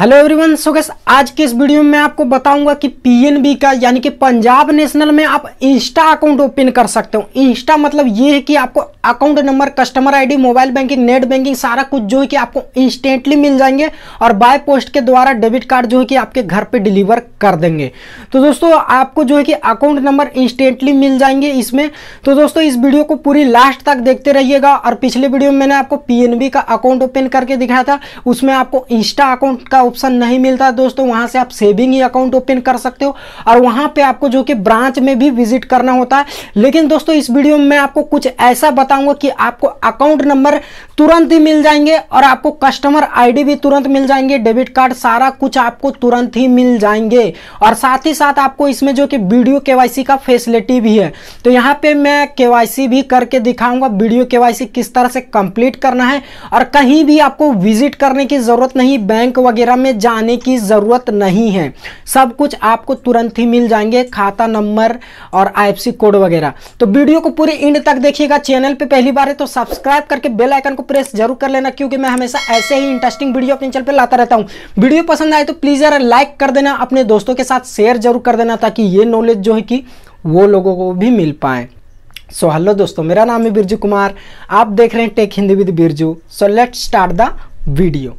hello everyone so gas आज के इस वीडियो में आपको बताऊंगा कि पीएनबी का यानी कि पंजाब नेशनल में आप इंस्टा अकाउंट ओपन कर सकते हो इंस्टा मतलब ये है कि आपको account number customer ID mobile banking net banking सारा कुछ जो है कि आपको इंस्टेंटली मिल जाएंगे और बाय पोस्ट के द्वारा डेबिट कार्ड जो है कि आपके घर पर डिलीवर कर देंगे तो दोस्तों आपको जो है कि अकाउंट नंबर इंस्टेंटली मिल जाएंगे इसमें तो दोस्तों इस वीडियो को पूरी लास्ट तक देखते रहिएगा और पिछले वीडियो में मैंने आपको पी का अकाउंट ओपन करके दिखाया था उसमें आपको इंस्टा अकाउंट का ऑप्शन नहीं मिलता दोस्तों वहां से आप सेविंग ही अकाउंट ओपन कर सकते हो और वहां पे आपको जो कि ब्रांच में भी विजिट करना होता है लेकिन दोस्तों इस वीडियो में मैं आपको कुछ ऐसा बताऊंगा कि आपको अकाउंट नंबर तुरंत ही मिल जाएंगे और आपको कस्टमर आईडी भी तुरंत मिल जाएंगे डेबिट कार्ड सारा कुछ आपको तुरंत ही मिल जाएंगे और साथ ही साथ आपको इसमें जो कि वीडियो केवाईसी का फैसिलिटी भी है तो यहाँ पे मैं केवाईसी भी करके दिखाऊंगा वीडियो केवाईसी किस तरह से कंप्लीट करना है और कहीं भी आपको विजिट करने की जरूरत नहीं बैंक वगैरह में जाने की ज़रूरत नहीं है सब कुछ आपको तुरंत ही मिल जाएंगे खाता नंबर और आईएफसी कोड वगैरह तो वीडियो को पूरे इंड तक देखिएगा चैनल पे पहली बार है तो सब्सक्राइब करके बेल आइकन को प्रेस जरूर कर लेना क्योंकि मैं हमेशा ऐसे ही इंटरेस्टिंग वीडियो अपने चैनल पर लाता रहता हूँ वीडियो पसंद आए तो प्लीज़ यार लाइक कर देना अपने दोस्तों के साथ शेयर जरूर कर देना ताकि ये नॉलेज जो है कि वो लोगों को भी मिल पाए सो so, हेलो दोस्तों मेरा नाम है बिरजू कुमार आप देख रहे हैं tech Hindi with Birju so let's start the video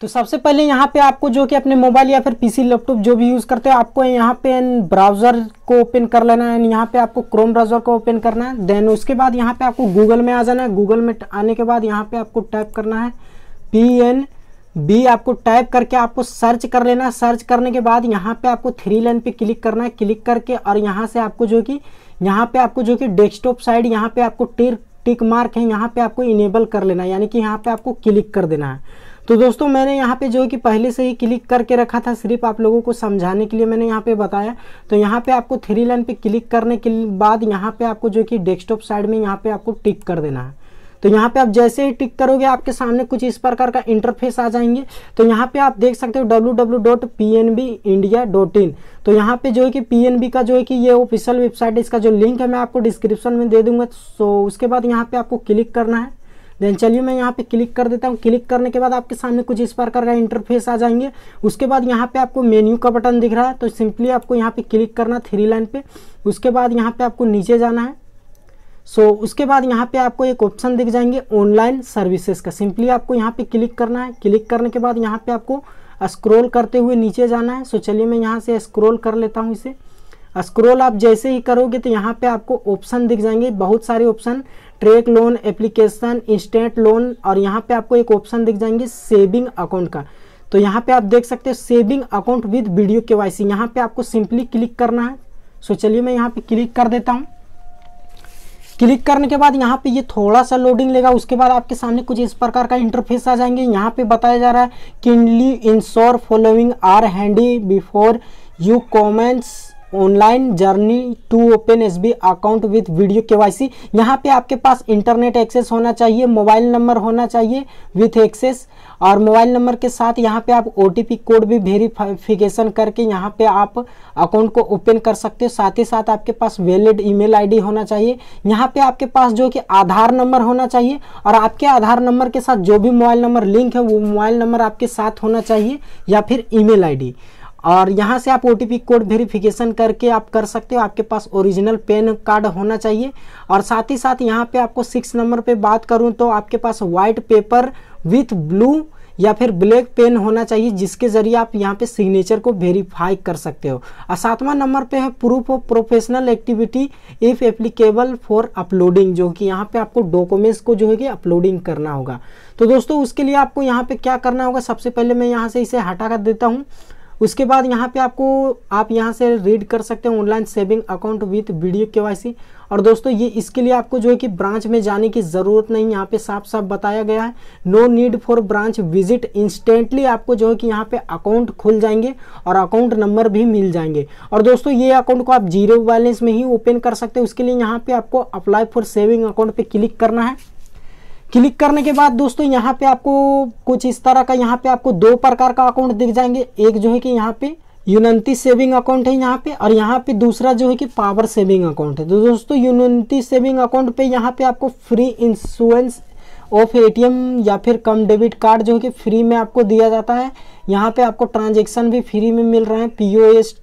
तो सबसे पहले यहाँ पे आपको जो कि अपने मोबाइल या फिर पीसी लैपटॉप जो भी यूज़ करते हो आपको यहाँ पे ब्राउज़र को ओपन कर लेना है यहाँ पे आपको क्रोम ब्राउज़र को ओपन करना है देन उसके बाद यहाँ पे आपको गूगल में आ जाना है गूगल में आने के बाद यहाँ पे आपको टाइप करना है पी एन बी आपको टाइप करके आपको सर्च कर लेना है सर्च करने के बाद यहाँ पर आपको थ्री लाइन पर क्लिक करना है क्लिक करके और यहाँ से आपको जो कि यहाँ पर आपको जो कि डेस्कटॉप साइड यहाँ पर आपको टिक मार्क है यहाँ पर आपको इनेबल कर लेना है यानी कि यहाँ पर आपको क्लिक कर देना है तो दोस्तों मैंने यहाँ पे जो है कि पहले से ही क्लिक करके रखा था सिर्फ आप लोगों को समझाने के लिए मैंने यहाँ पे बताया तो यहाँ पे आपको थ्री लाइन पे क्लिक करने के बाद यहाँ पे आपको जो कि डेस्कटॉप साइड में यहाँ पे आपको टिक कर देना है तो यहाँ पे आप जैसे ही टिक करोगे आपके सामने कुछ इस प्रकार का इंटरफेस आ जाएंगे तो यहाँ पे आप देख सकते हो www.pnbindia.in तो यहाँ पे जो है कि पी का जो है कि ये ऑफिशियल वेबसाइट है इसका जो लिंक है मैं आपको डिस्क्रिप्शन में दे दूंगा तो उसके बाद यहाँ पे आपको क्लिक करना है देन चलिए मैं यहाँ पे क्लिक कर देता हूँ क्लिक करने के बाद आपके सामने कुछ इस प्रकार का इंटरफेस आ जाएंगे उसके बाद यहाँ पे आपको मेन्यू का बटन दिख रहा है तो सिंपली आपको यहाँ पे क्लिक करना थ्री लाइन पे उसके बाद यहाँ पे आपको नीचे जाना है सो so, उसके बाद यहाँ पे आपको एक ऑप्शन दिख जाएंगे ऑनलाइन सर्विसेज का सिंपली आपको यहाँ पे क्लिक करना है क्लिक करने के बाद यहाँ पे आपको स्क्रोल करते हुए नीचे जाना है सो so, चलिए मैं यहाँ से स्क्रोल कर लेता हूँ इसे स्क्रोल आप जैसे ही करोगे तो यहाँ पे आपको ऑप्शन दिख जाएंगे बहुत सारे ऑप्शन ट्रेक लोन एप्लीकेशन इंस्टेंट लोन और यहाँ पे आपको एक ऑप्शन दिख जाएंगे सेविंग अकाउंट का तो यहाँ पे आप देख सकते हो saving account with video K Y C यहाँ पे आपको सिंपली क्लिक करना है सो चलिए मैं यहाँ पे क्लिक कर देता हूँ क्लिक करने के बाद यहाँ पे ये थोड़ा सा लोडिंग लेगा उसके बाद आपके सामने कुछ इस प्रकार का इंटरफेस आ जाएंगे यहाँ पे बताया जा रहा है kindly ensure following are handy before you commence online journey to open S account with video K Y C यहाँ पर आपके पास इंटरनेट एक्सेस होना चाहिए मोबाइल नंबर होना चाहिए विथ एक्सेस और मोबाइल नंबर के साथ यहाँ पे आप ओ कोड भी वेरीफिकेशन करके यहाँ पे आप अकाउंट को ओपन कर सकते हो साथ ही साथ आपके पास वैलिड ईमेल आईडी होना चाहिए यहाँ पे आपके पास जो कि आधार नंबर होना चाहिए और आपके आधार नंबर के साथ जो भी मोबाइल नंबर लिंक है वो मोबाइल नंबर आपके साथ होना चाहिए या फिर आई डी और यहाँ से आप ओ कोड वेरिफिकेशन करके आप कर सकते हो आपके पास ओरिजिनल पेन कार्ड होना चाहिए और साथ ही साथ यहाँ पे आपको सिक्स नंबर पे बात करूँ तो आपके पास वाइट पेपर विथ ब्लू या फिर ब्लैक पेन होना चाहिए जिसके ज़रिए आप यहाँ पे सिग्नेचर को वेरीफाई कर सकते हो और सातवां नंबर पे है proof of professional activity if applicable for uploading जो कि यहाँ पे आपको डॉक्यूमेंट्स को जो है कि अपलोडिंग करना होगा तो दोस्तों उसके लिए आपको यहाँ पे क्या करना होगा सबसे पहले मैं यहाँ से इसे हटा कर देता हूँ उसके बाद यहाँ पे आपको आप यहाँ से रीड कर सकते हैं online saving account with video के और दोस्तों ये इसके लिए आपको जो है कि ब्रांच में जाने की ज़रूरत नहीं यहाँ पे साफ साफ बताया गया है no need for branch visit instantly आपको जो है कि यहाँ पे अकाउंट खुल जाएंगे और अकाउंट नंबर भी मिल जाएंगे और दोस्तों ये अकाउंट को आप जीरो बैलेंस में ही ओपन कर सकते हैं उसके लिए यहाँ पे आपको अप्लाई फॉर सेविंग अकाउंट पर क्लिक करना है क्लिक करने के बाद दोस्तों यहाँ पे आपको कुछ इस तरह का यहाँ पे आपको दो प्रकार का अकाउंट दिख जाएंगे एक जो है कि यहाँ पे यूनती सेविंग अकाउंट है यहाँ पे और यहाँ पे दूसरा जो है कि पावर सेविंग अकाउंट है तो दोस्तों यूनती सेविंग अकाउंट पे यहाँ पे आपको फ्री इंश्योरेंस ऑफ एटीएम या फिर कम डेबिट कार्ड जो है कि फ्री में आपको दिया जाता है यहाँ पे आपको ट्रांजेक्शन भी फ्री में मिल रहा है पी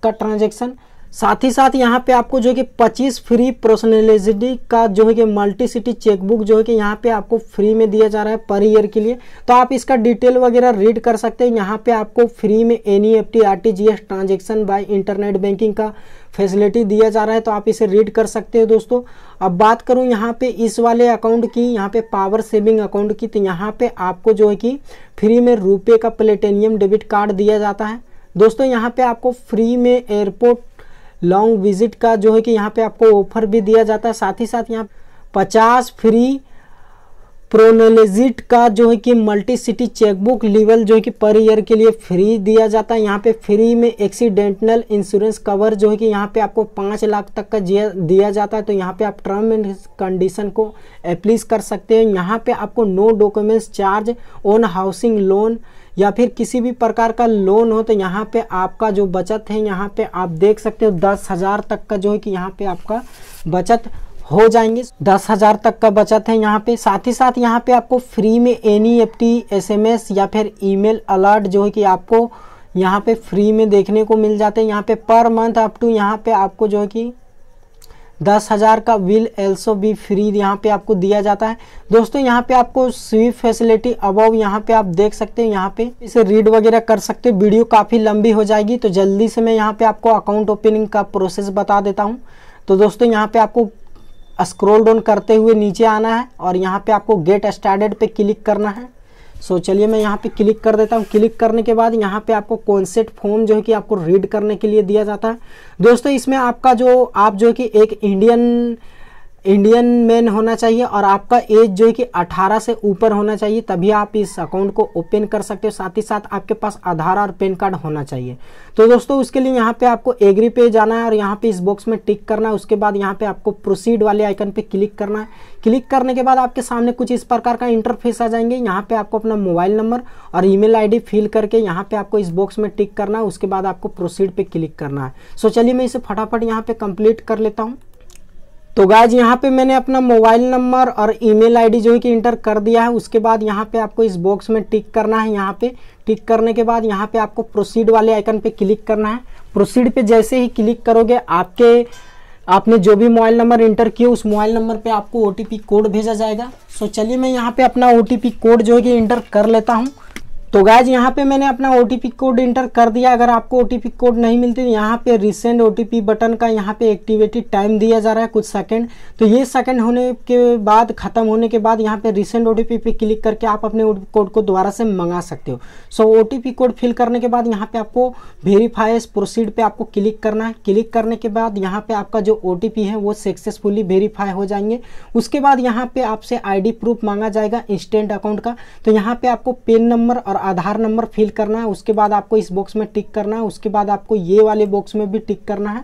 का ट्रांजेक्शन साथ ही साथ यहाँ पे आपको जो है कि 25 फ्री पर्सनलिजिटी का जो है कि मल्टी सिटी चेकबुक जो है कि यहाँ पे आपको फ्री में दिया जा रहा है पर ईयर के लिए तो आप इसका डिटेल वगैरह रीड कर सकते हैं यहाँ पे आपको फ्री में N E F T R T G S transaction by internet banking का फैसिलिटी दिया जा रहा है तो आप इसे रीड कर सकते हैं दोस्तों अब बात करूँ यहाँ पे इस वाले अकाउंट की यहाँ पे पावर सेविंग अकाउंट की तो यहाँ पे आपको जो है कि फ्री में रुपये का प्लेटेनियम डेबिट कार्ड दिया जाता है दोस्तों यहाँ पे आपको फ्री में एयरपोर्ट लॉन्ग विजिट का जो है कि यहाँ पे आपको ऑफर भी दिया जाता है साथ ही साथ यहाँ पचास फ्री प्रोनोलिजिट का जो है कि मल्टी सिटी चेकबुक लेवल जो है कि पर ईयर के लिए फ्री दिया जाता है यहाँ पे फ्री में एक्सीडेंटल इंश्योरेंस कवर जो है कि यहाँ पे आपको पाँच लाख तक का दिया जाता है तो यहाँ पे आप टर्म एंड कंडीशन को अप्लीज कर सकते हैं यहाँ पे आपको no documents charge on housing loan या फिर किसी भी प्रकार का लोन हो तो यहाँ पे आपका जो बचत है यहाँ पे आप देख सकते हो दस हज़ार तक का जो है कि यहाँ पे आपका बचत हो जाएंगे दस हज़ार तक का बचत है यहाँ पे साथ ही साथ यहाँ पे आपको फ्री में N F T S M S या फिर ईमेल अलर्ट जो है कि आपको यहाँ पे फ्री में देखने को मिल जाते हैं यहाँ पे पर मंथ अप टू यहाँ पे आपको जो है कि दस हज़ार का विल एल्सो भी फ्री यहाँ पे आपको दिया जाता है दोस्तों यहाँ पे आपको स्वीप फैसिलिटी अबव यहाँ पे आप देख सकते हैं यहाँ पे इसे रीड वगैरह कर सकते हैं वीडियो काफ़ी लंबी हो जाएगी तो जल्दी से मैं यहाँ पे आपको अकाउंट ओपनिंग का प्रोसेस बता देता हूँ तो दोस्तों यहाँ पर आपको स्क्रोल डाउन करते हुए नीचे आना है और यहाँ पर आपको गेट स्टार्टेड पर क्लिक करना है सो so, चलिए मैं यहाँ पे क्लिक कर देता हूँ क्लिक करने के बाद यहाँ पे आपको कॉन्सेप्ट फॉर्म जो है कि आपको रीड करने के लिए दिया जाता है दोस्तों इसमें आपका जो आप जो है कि एक इंडियन इंडियन मैन होना चाहिए और आपका एज जो है कि 18 से ऊपर होना चाहिए तभी आप इस अकाउंट को ओपन कर सकते हो साथ ही साथ आपके पास आधार और पैन कार्ड होना चाहिए तो दोस्तों उसके लिए यहाँ पे आपको एग्री पे जाना है और यहाँ पे इस बॉक्स में टिक करना है उसके बाद यहाँ पे आपको प्रोसीड वाले आइकन पे क्लिक करना है क्लिक करने के बाद आपके सामने कुछ इस प्रकार का इंटरफेस आ जाएंगे यहाँ पे आपको अपना मोबाइल नंबर और ईमेल आईडी फिल करके यहाँ पे आपको इस बॉक्स में टिक करना है उसके बाद आपको प्रोसीड पे क्लिक करना है सो चलिए मैं इसे फटाफट यहाँ पे कंप्लीट कर लेता हूँ तो गाइज यहाँ पे मैंने अपना मोबाइल नंबर और ईमेल आईडी जो है कि इंटर कर दिया है उसके बाद यहाँ पे आपको इस बॉक्स में टिक करना है यहाँ पे टिक करने के बाद यहाँ पे आपको प्रोसीड वाले आइकन पे क्लिक करना है प्रोसीड पे जैसे ही क्लिक करोगे आपके आपने जो भी मोबाइल नंबर इंटर किया उस मोबाइल नंबर पर आपको ओ कोड भेजा जाएगा सो चलिए मैं यहाँ पर अपना ओ कोड जो है कि इंटर कर लेता हूँ तो गैज यहाँ पे मैंने अपना ओ कोड इंटर कर दिया अगर आपको ओ कोड नहीं मिलते तो यहाँ पे रिसेंट ओ बटन का यहाँ पे एक्टिवेटेड टाइम दिया जा रहा है कुछ सेकंड तो ये सेकंड होने के बाद ख़त्म होने के बाद यहाँ पे रिसेंट ओ पे क्लिक करके आप अपने ओ कोड को दोबारा से मंगा सकते हो सो ओ कोड फिल करने के बाद यहाँ पर आपको वेरीफाइज प्रोसीड पर आपको क्लिक करना है क्लिक करने के बाद यहाँ पर आपका जो ओ है वो सक्सेसफुली वेरीफाई हो जाएंगे उसके बाद यहाँ पर आपसे आई प्रूफ मांगा जाएगा इंस्टेंट अकाउंट का तो यहाँ पर आपको पेन नंबर और आधार नंबर फिल करना है उसके बाद आपको इस बॉक्स में टिक करना है उसके बाद आपको ये वाले बॉक्स में भी टिक करना है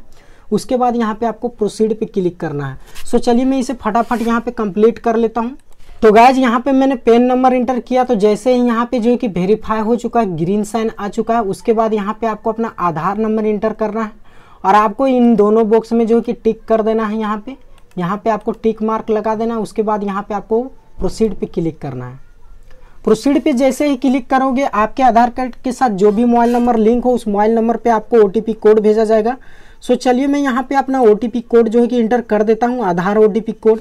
उसके बाद यहाँ पे आपको प्रोसीड पे क्लिक करना है सो so, चलिए मैं इसे फटाफट यहाँ पे कंप्लीट कर लेता हूँ तो गैज यहाँ पे मैंने पेन नंबर इंटर किया तो जैसे ही यहाँ पे जो है कि वेरीफाई हो चुका है ग्रीन साइन आ चुका है उसके बाद यहाँ पे आपको अपना आधार नंबर इंटर करना है और आपको इन दोनों बॉक्स में जो है कि टिक कर देना है यहाँ पे यहाँ पे आपको टिक मार्क लगा देना है उसके बाद यहाँ पे आपको प्रोसीड पे क्लिक करना है प्रोसीड पे जैसे ही क्लिक करोगे आपके आधार कार्ड के साथ जो भी मोबाइल नंबर लिंक हो उस मोबाइल नंबर पे आपको ओ कोड भेजा जाएगा सो चलिए मैं यहाँ पे अपना ओ कोड जो है कि इंटर कर देता हूँ आधार ओ कोड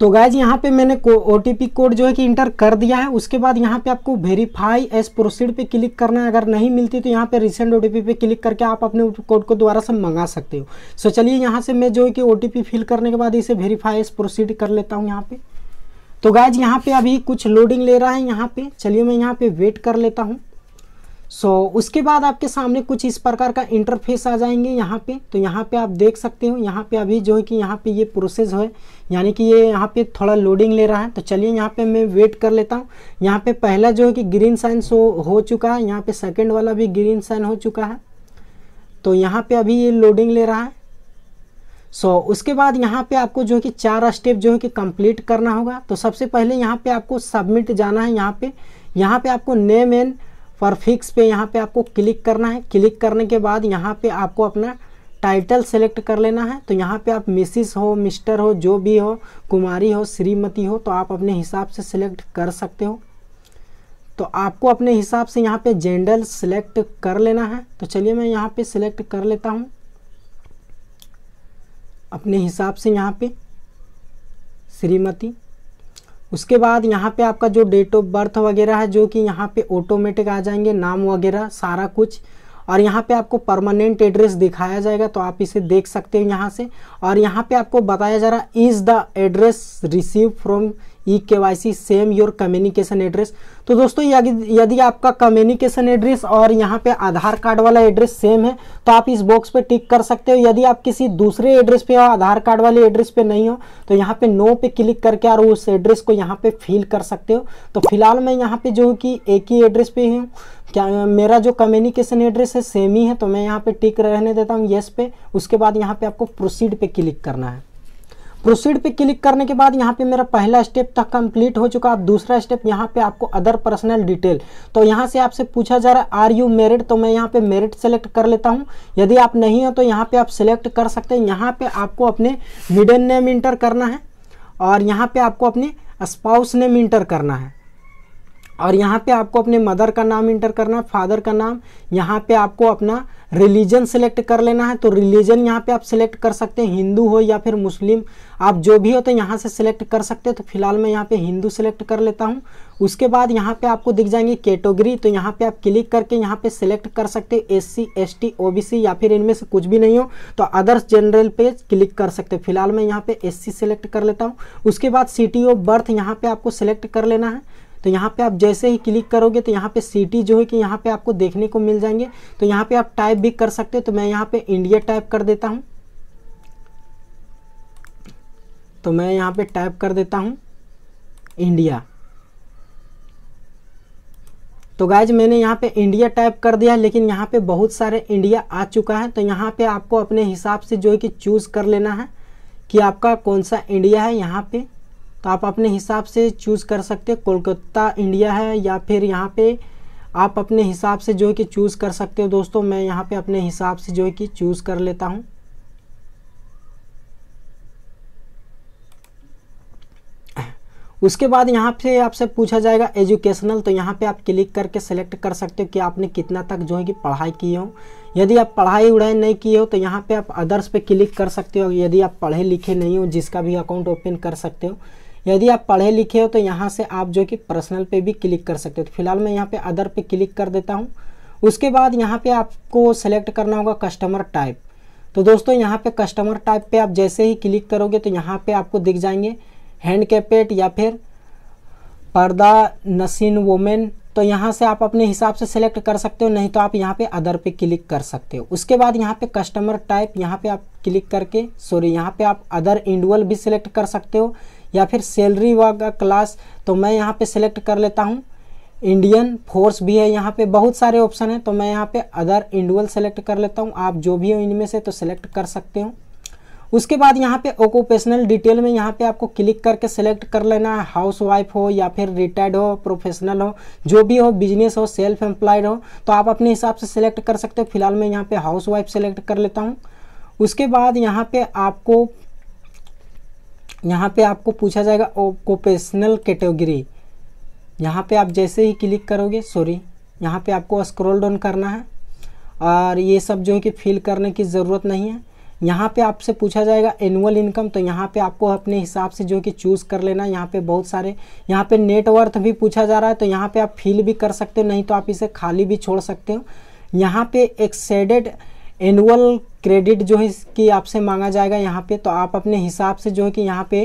तो गायज यहाँ पे मैंने ओ कोड जो है कि इंटर कर दिया है उसके बाद यहाँ पे आपको वेरीफाई एस प्रोसीड पे क्लिक करना है अगर नहीं मिलती तो यहाँ पे रिसेंट ओ पे क्लिक करके आप अपने कोड को दोबारा से मंगा सकते हो सो चलिए यहाँ से मैं जो है कि ओ फिल करने के बाद इसे वेरीफाई एस प्रोसीड कर लेता हूँ यहाँ पर तो गाइज यहाँ पे अभी कुछ लोडिंग ले रहा है यहाँ पे चलिए मैं यहाँ पे वेट कर लेता हूँ सो so, उसके बाद आपके सामने कुछ इस प्रकार का इंटरफेस आ जाएंगे यहाँ पे तो यहाँ पे आप देख सकते हो यहाँ पे अभी जो है कि यहाँ पे ये प्रोसेस है यानी कि ये यहाँ पे थोड़ा लोडिंग ले रहा है तो चलिए यहाँ पे मैं वेट कर लेता हूँ यहाँ पे पहला जो है कि ग्रीन साइन शो हो चुका है यहाँ पे सेकेंड वाला भी ग्रीन साइन हो चुका है तो यहाँ पर अभी ये लोडिंग ले रहा है सो so, उसके बाद यहाँ पे आपको जो है कि चार स्टेप जो है कि कंप्लीट करना होगा तो सबसे पहले यहाँ पे आपको सबमिट जाना है यहाँ पे यहाँ पे आपको नेम एंड परफिक्स पे यहाँ पे आपको क्लिक करना है क्लिक करने के बाद यहाँ पे आपको अपना टाइटल सेलेक्ट कर लेना है तो यहाँ पे आप मिसिस हो मिस्टर हो जो भी हो कुमारी हो श्रीमती हो तो आप अपने हिसाब से सिलेक्ट कर सकते हो तो आपको अपने हिसाब से यहाँ पे जेंडर सिलेक्ट कर लेना है तो चलिए मैं यहाँ पे सिलेक्ट कर लेता हूँ अपने हिसाब से यहाँ पे श्रीमती उसके बाद यहाँ पे आपका जो डेट ऑफ बर्थ वगैरह है जो कि यहाँ पे ऑटोमेटिक आ जाएंगे नाम वगैरह सारा कुछ और यहाँ पे आपको परमानेंट एड्रेस दिखाया जाएगा तो आप इसे देख सकते हो यहाँ से और यहाँ पे आपको बताया जा रहा is the address receive from E K Y C same your communication address तो दोस्तों यदि आपका कम्युनिकेशन एड्रेस और यहाँ पे आधार कार्ड वाला एड्रेस सेम है तो आप इस बॉक्स पे टिक कर सकते हो यदि आप किसी दूसरे एड्रेस पे हो आधार कार्ड वाले एड्रेस पे नहीं हो तो यहाँ पे नो पे क्लिक करके और उस एड्रेस को यहाँ पे फिल कर सकते हो तो फिलहाल मैं यहाँ पे जो कि एक ही एड्रेस पे हूँ क्या मेरा जो कम्युनिकेशन एड्रेस है सेम ही है तो मैं यहाँ पे टिक रहने देता हूँ येस पे उसके बाद यहाँ पे आपको प्रोसीड पे क्लिक करना है प्रोसीड पे क्लिक करने के बाद यहाँ पे मेरा पहला स्टेप तक कंप्लीट हो चुका अब दूसरा स्टेप यहाँ पे आपको अदर पर्सनल डिटेल तो यहाँ से आपसे पूछा जा रहा है आर यू मेरिड तो मैं यहाँ पे मेरिट सेलेक्ट कर लेता हूँ यदि आप नहीं हो तो यहाँ पे आप सिलेक्ट कर सकते हैं यहाँ पे आपको अपने मिडन नेम इंटर करना है और यहाँ पे आपको अपने स्पाउस नेम इंटर करना है और यहाँ पे आपको अपने मदर का नाम इंटर करना है फादर का नाम यहाँ पे आपको अपना रिलीजन सेलेक्ट कर लेना है तो रिलीजन यहाँ पे आप सेलेक्ट कर सकते हैं हिंदू हो या फिर मुस्लिम आप जो भी हो तो यहाँ से सिलेक्ट कर सकते हैं तो फिलहाल मैं यहाँ पे हिंदू सेलेक्ट कर लेता हूँ उसके बाद यहाँ पे आपको दिख जाएंगे कैटेगरी तो यहाँ पे आप क्लिक करके यहाँ पे सिलेक्ट कर सकते हो S C S T O B C या फिर इनमें से कुछ भी नहीं हो तो अदर्स जनरल पे क्लिक कर सकते फिलहाल मैं यहाँ पे एस सी सेलेक्ट कर लेता हूँ उसके बाद सिटी ऑफ बर्थ यहाँ पे आपको सेलेक्ट कर लेना है तो यहाँ पे आप जैसे ही क्लिक करोगे तो यहाँ पे सिटी जो है कि यहाँ पे आपको देखने को मिल जाएंगे तो यहाँ पे आप टाइप भी कर सकते हो तो मैं यहाँ पे इंडिया टाइप कर देता हूँ तो मैं यहाँ पे टाइप कर देता हूँ इंडिया तो गाइज मैंने यहाँ पे इंडिया टाइप कर दिया लेकिन यहाँ पे बहुत सारे इंडिया आ चुका है तो यहाँ पे आपको अपने हिसाब से जो है कि चूज़ कर लेना है कि आपका कौन सा इंडिया है यहाँ पे तो आप अपने हिसाब से चूज़ कर सकते हो कोलकाता इंडिया है या फिर यहाँ पे आप अपने हिसाब से जो है कि चूज़ कर सकते हो दोस्तों मैं यहाँ पे अपने हिसाब से जो है कि चूज़ कर लेता हूँ उसके बाद यहाँ पे आपसे पूछा जाएगा एजुकेशनल तो यहाँ पे आप क्लिक करके सेलेक्ट कर सकते हो कि आपने कितना तक जो है कि पढ़ाई की हो यदि आप पढ़ाई उड़ाई नहीं की हो तो यहाँ पे आप अदर्स पे क्लिक कर सकते हो यदि आप पढ़े लिखे नहीं हो जिसका भी अकाउंट ओपन कर सकते हो यदि आप पढ़े लिखे हो तो यहाँ से आप जो कि पर्सनल पे भी क्लिक कर सकते हो तो फिलहाल मैं यहाँ पे अदर पे क्लिक कर देता हूँ उसके बाद यहाँ पे आपको सेलेक्ट करना होगा कस्टमर टाइप तो दोस्तों यहाँ पे कस्टमर टाइप पे आप जैसे ही क्लिक करोगे तो यहाँ पे आपको दिख जाएंगे हैंड कैपेट या फिर पर्दा नसीन वोमेन तो यहाँ से आप अपने हिसाब से सेलेक्ट कर सकते हो नहीं तो आप यहाँ पे अदर पे क्लिक कर सकते हो उसके बाद यहाँ पे कस्टमर टाइप यहाँ पे आप क्लिक करके सॉरी यहाँ पे आप अदर इंडुअल भी सिलेक्ट कर सकते हो या फिर सैलरी वाला क्लास तो मैं यहाँ पे सिलेक्ट कर लेता हूँ इंडियन फोर्स भी है यहाँ पे बहुत सारे ऑप्शन हैं तो मैं यहाँ पे अदर इंडुअल सेलेक्ट कर लेता हूँ आप जो भी हो इनमें से तो सेलेक्ट कर सकते हो उसके बाद यहाँ पे ऑक्यूपेशनल डिटेल में यहाँ पे आपको क्लिक करके सेलेक्ट कर लेना है हाउस वाइफ हो या फिर रिटायर्ड हो प्रोफेशनल हो जो भी हो बिजनेस हो सेल्फ एम्प्लॉयड हो तो आप अपने हिसाब से सेलेक्ट कर सकते हो फिलहाल मैं यहाँ पे हाउस वाइफ सेलेक्ट कर लेता हूँ उसके बाद यहाँ पे आपको यहाँ पे आपको पूछा जाएगा ऑक्यूपेशनल कैटेगरी यहाँ पे आप जैसे ही क्लिक करोगे सॉरी यहाँ पे आपको स्क्रॉल डाउन करना है और ये सब जो है कि फिल करने की ज़रूरत नहीं है यहाँ पे आपसे पूछा जाएगा एनुअल इनकम तो यहाँ पे आपको अपने हिसाब से जो है कि चूज़ कर लेना यहाँ पे बहुत सारे यहाँ पे नेटवर्थ भी पूछा जा रहा है तो यहाँ पे आप फिल भी कर सकते हो नहीं तो आप इसे खाली भी छोड़ सकते हो यहाँ पे एक सेडेड एनुअल क्रेडिट जो है कि आपसे मांगा जाएगा यहाँ पे तो आप अपने हिसाब से जो है कि यहाँ पे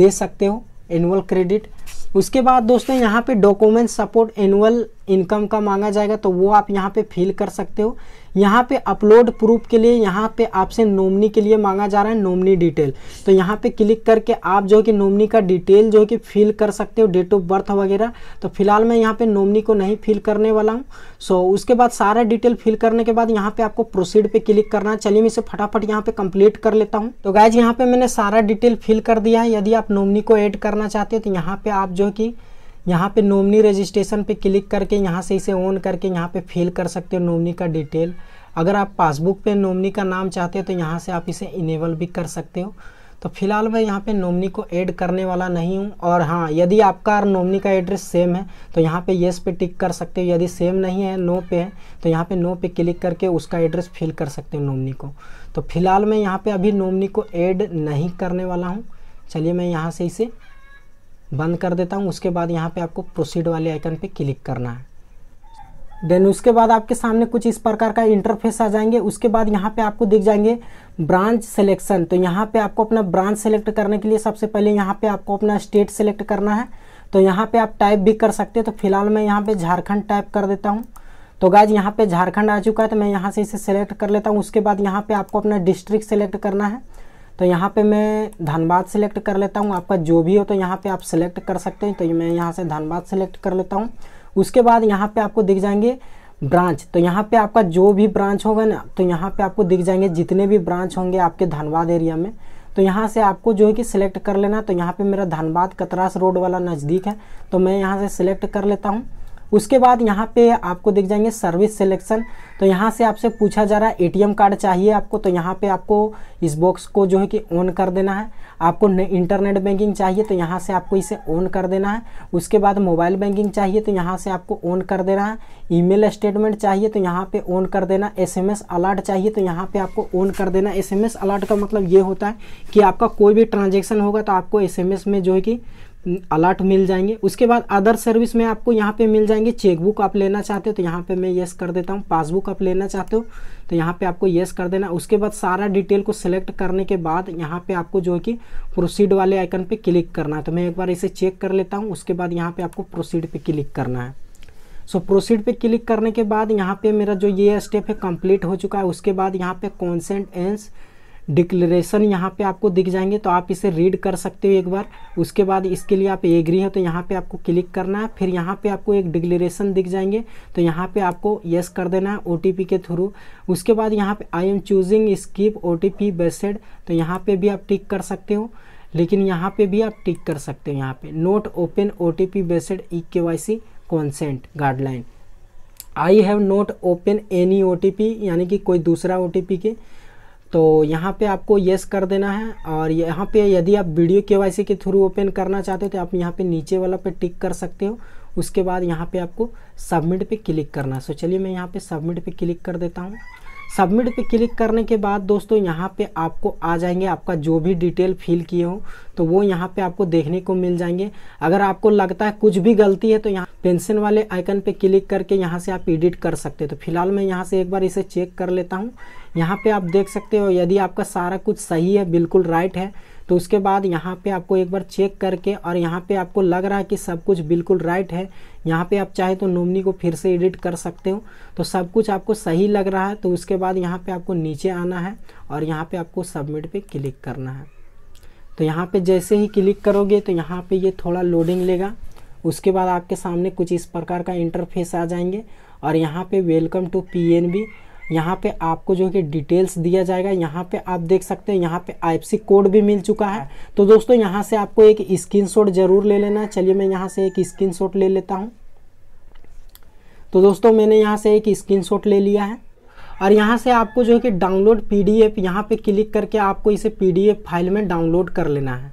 दे सकते हो एनुअल क्रेडिट उसके बाद दोस्तों यहाँ पे डॉक्यूमेंट सपोर्ट एनुअल इनकम का मांगा जाएगा तो वो आप यहाँ पे फिल कर सकते हो यहाँ पे अपलोड प्रूफ के लिए यहाँ पे आपसे नोमनी के लिए मांगा जा रहा है नोमनी डिटेल तो यहाँ पे क्लिक करके आप जो कि नोमनी का डिटेल जो है कि फिल कर सकते हो डेट ऑफ बर्थ वगैरह तो फिलहाल मैं यहाँ पे नोमनी को नहीं फिल करने वाला हूँ सो so, उसके बाद सारा डिटेल फिल करने के बाद यहाँ पे आपको प्रोसीड पे क्लिक करना है चलिए मैं इसे फटाफट यहाँ पे कंप्लीट कर लेता हूँ तो गाइज यहाँ पे मैंने सारा डिटेल फिल कर दिया है यदि आप नोमनी को एड करना चाहते हो तो यहाँ पे आप जो है कि यहाँ पे नोमनी रजिस्ट्रेशन पे क्लिक करके यहाँ से इसे ऑन करके यहाँ पे फिल कर सकते हो नोमनी का डिटेल अगर आप पासबुक पे नोमनी का नाम चाहते हो तो यहाँ से आप इसे इनेबल भी कर सकते हो तो फिलहाल मैं यहाँ पे नोमनी को ऐड करने वाला नहीं हूँ और हाँ यदि आपका और नोमनी का एड्रेस सेम है तो यहाँ पे येस पे टिक कर सकते हो यदि सेम नहीं है नो पे है तो यहाँ पे नो पे क्लिक करके उसका एड्रेस फिल कर सकते हो नोमनी को तो फिलहाल मैं यहाँ पे अभी नोमनी को ऐड नहीं करने वाला हूँ चलिए मैं यहाँ से इसे बंद कर देता हूँ उसके बाद यहाँ पे आपको प्रोसीड वाले आइकन पे क्लिक करना है देन उसके बाद आपके सामने कुछ इस प्रकार का इंटरफेस आ जाएंगे उसके बाद यहाँ पे आपको दिख जाएंगे ब्रांच सिलेक्शन तो यहाँ पे आपको अपना ब्रांच सेलेक्ट करने के लिए सबसे पहले यहाँ पे आपको अपना स्टेट सेलेक्ट करना है तो यहाँ पे आप टाइप भी कर सकते हैं तो फिलहाल मैं यहाँ पे झारखंड टाइप कर देता हूँ तो गाज यहाँ पे झारखंड आ चुका है तो मैं यहाँ से इसे सेलेक्ट कर लेता हूँ उसके बाद यहाँ पे आपको अपना डिस्ट्रिक्ट सेलेक्ट करना है तो यहाँ पे मैं धनबाद सेलेक्ट कर लेता हूँ आपका जो भी हो तो यहाँ पे आप सिलेक्ट कर सकते हैं तो मैं यहाँ से धनबाद सिलेक्ट कर लेता हूँ उसके बाद यहाँ पे आपको दिख जाएंगे ब्रांच तो यहाँ पे आपका जो भी ब्रांच होगा ना तो यहाँ पे आपको दिख जाएंगे जितने भी ब्रांच होंगे आपके धनबाद एरिया में तो यहाँ से आपको जो है कि सिलेक्ट कर लेना तो यहाँ पर मेरा धनबाद कतरास रोड वाला नज़दीक है तो मैं यहाँ से सिलेक्ट कर लेता हूँ उसके बाद यहाँ पे आपको दिख जाएंगे सर्विस सिलेक्शन तो यहाँ से आपसे पूछा जा रहा है एटीएम कार्ड चाहिए आपको तो यहाँ पे आपको इस बॉक्स को जो है कि ऑन कर देना है आपको इंटरनेट बैंकिंग चाहिए तो यहाँ से आपको इसे ऑन कर देना है उसके बाद मोबाइल बैंकिंग चाहिए तो यहाँ से आपको ऑन कर देना है ईमेल स्टेटमेंट चाहिए तो यहाँ पे ऑन कर देना एसएमएस अलर्ट चाहिए तो यहाँ पे आपको ऑन कर देना एसएमएस अलर्ट का मतलब ये होता है कि आपका कोई भी ट्रांजेक्शन होगा तो आपको एस में जो है कि अलर्ट मिल जाएंगे उसके बाद अदर सर्विस में आपको यहाँ पे मिल जाएंगे चेकबुक आप लेना चाहते हो तो यहाँ पे मैं येस कर देता हूँ पासबुक आप लेना चाहते हो तो यहाँ पे आपको येस कर देना उसके बाद सारा डिटेल को सिलेक्ट करने के बाद यहाँ पे आपको जो है कि प्रोसीड वाले आइकन पे क्लिक करना है तो मैं एक बार इसे चेक कर लेता हूँ उसके बाद यहाँ पर आपको प्रोसीड पर क्लिक करना है सो प्रोसीड पर क्लिक करने के बाद यहाँ पर मेरा जो ये स्टेप है कम्प्लीट हो चुका है उसके बाद यहाँ पर कॉन्सेंट एंस डिक्लेरेशन यहाँ पे आपको दिख जाएंगे तो आप इसे रीड कर सकते हो एक बार उसके बाद इसके लिए आप एग्री हैं तो यहाँ पे आपको क्लिक करना है फिर यहाँ पे आपको एक डिक्लेरेशन दिख जाएंगे तो यहाँ पे आपको येस कर देना है ओ के थ्रू उसके बाद यहाँ पे I am choosing skip O T P based तो यहाँ पर भी आप टिक कर सकते हो लेकिन यहाँ पर भी आप टिक कर सकते हो यहाँ पर not open O T P based E K Y C consent guideline I have not open any O T P यानी कि कोई दूसरा ओ टी पी के तो यहाँ पे आपको येस कर देना है और यहाँ पे यदि आप वीडियो के के थ्रू ओपन करना चाहते हो तो आप यहाँ पे नीचे वाला पे टिक कर सकते हो उसके बाद यहाँ पे आपको सबमिट पे क्लिक करना है सो चलिए मैं यहाँ पे सबमिट पे क्लिक कर देता हूँ सबमिट पे क्लिक करने के बाद दोस्तों यहाँ पे आपको आ जाएंगे आपका जो भी डिटेल फिल किए हो तो वो यहाँ पे आपको देखने को मिल जाएंगे अगर आपको लगता है कुछ भी गलती है तो यहाँ पेंशन वाले आइकन पे क्लिक करके यहाँ से आप एडिट कर सकते हो तो फिलहाल मैं यहाँ से एक बार इसे चेक कर लेता हूँ यहाँ पे आप देख सकते हो यदि आपका सारा कुछ सही है बिल्कुल राइट है तो उसके बाद यहाँ पे आपको एक बार चेक करके और यहाँ पे आपको लग रहा है कि सब कुछ बिल्कुल राइट है यहाँ पे आप चाहे तो नोमनी को फिर से एडिट कर सकते हो तो सब कुछ आपको सही लग रहा है तो उसके बाद यहाँ पे आपको नीचे आना है और यहाँ पे आपको सबमिट पे क्लिक करना है तो यहाँ पे जैसे ही क्लिक करोगे तो यहाँ पर ये थोड़ा लोडिंग लेगा उसके बाद आपके सामने कुछ इस प्रकार का इंटरफेस आ जाएंगे और यहाँ पर वेलकम टू पी यहाँ पे आपको जो है कि डिटेल्स दिया जाएगा यहाँ पे आप देख सकते हैं यहाँ पे आई कोड भी मिल चुका है तो दोस्तों यहाँ से आपको एक स्क्रीन जरूर ले लेना है चलिए मैं यहाँ से एक स्क्रीन ले लेता हूँ तो दोस्तों मैंने यहाँ से एक स्क्रीन ले लिया है और यहाँ से आपको जो है कि डाउनलोड पीडीएफ यहाँ पर क्लिक करके आपको इसे पीडीएफ फाइल में डाउनलोड कर लेना है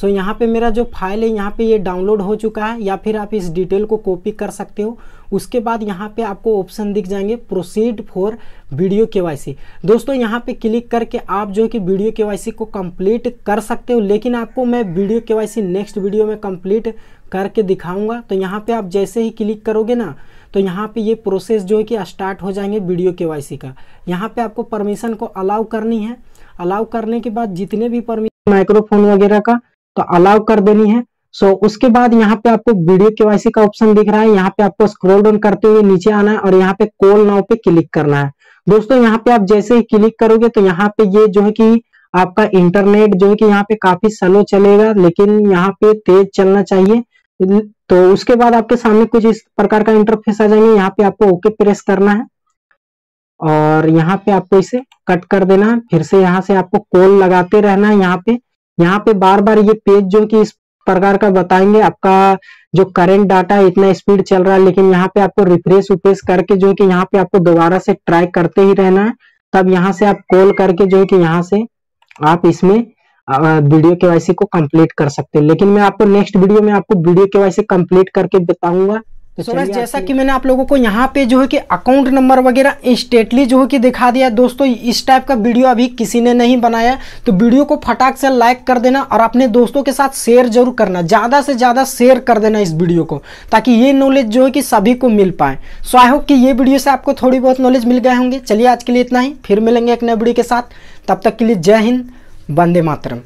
सो so, यहाँ पे मेरा जो फाइल है यहाँ पे ये डाउनलोड हो चुका है या फिर आप इस डिटेल को कॉपी कर सकते हो उसके बाद यहाँ पे आपको ऑप्शन दिख जाएंगे प्रोसीड फॉर वीडियो केवाईसी दोस्तों यहाँ पे क्लिक करके आप जो कि वीडियो केवाईसी को कंप्लीट कर सकते हो लेकिन आपको मैं वीडियो केवाईसी नेक्स्ट वीडियो में कम्प्लीट करके दिखाऊंगा तो यहाँ पे आप जैसे ही क्लिक करोगे ना तो यहाँ पे ये प्रोसेस जो है कि स्टार्ट हो जाएंगे वीडियो केवाईसी का यहाँ पे आपको परमिशन को अलाउ करनी है अलाउ करने के बाद जितने भी परमिशन माइक्रोफोन वगैरह का तो अलाउ कर देनी है सो so, उसके बाद यहाँ पे आपको वीडियो केवाईसी का ऑप्शन दिख रहा है यहाँ पे आपको स्क्रॉल डाउन करते हुए नीचे आना है और यहाँ पे कॉल नाउ पे क्लिक करना है दोस्तों यहाँ पे आप जैसे ही क्लिक करोगे तो यहाँ पे ये जो है कि आपका इंटरनेट जो है कि यहाँ पे काफी स्लो चलेगा लेकिन यहाँ पे तेज चलना चाहिए तो उसके बाद आपके सामने कुछ इस प्रकार का इंटरफेस आ जाएंगे यहाँ पे आपको ओके प्रेस करना है और यहाँ पे आपको इसे कट कर देना है फिर से यहाँ से आपको कॉल लगाते रहना है यहाँ पे यहाँ पे बार बार ये पेज जो कि इस प्रकार का बताएंगे आपका जो करंट डाटा है इतना स्पीड चल रहा है लेकिन यहाँ पे आपको रिफ्रेश उफ्रेश करके जो है कि यहाँ पे आपको दोबारा से ट्राई करते ही रहना है तब यहाँ से आप कॉल करके जो है कि यहाँ से आप इसमें वीडियो केवाईसी को कंप्लीट कर सकते हैं लेकिन मैं आपको नेक्स्ट वीडियो में आपको वीडियो केवाईसी कंप्लीट करके बताऊंगा तो so तो guys, जैसा कि मैंने आप लोगों को यहाँ पे जो है कि अकाउंट नंबर वगैरह इंस्टेंटली जो है कि दिखा दिया दोस्तों इस टाइप का वीडियो अभी किसी ने नहीं बनाया तो वीडियो को फटाक से लाइक कर देना और अपने दोस्तों के साथ शेयर जरूर करना ज़्यादा से ज़्यादा शेयर कर देना इस वीडियो को ताकि ये नॉलेज जो है कि सभी को मिल पाए सो आई होप कि ये वीडियो से आपको थोड़ी बहुत नॉलेज मिल गए होंगे चलिए आज के लिए इतना ही फिर मिलेंगे एक नए वीडियो के साथ तब तक के लिए जय हिंद वंदे मातरम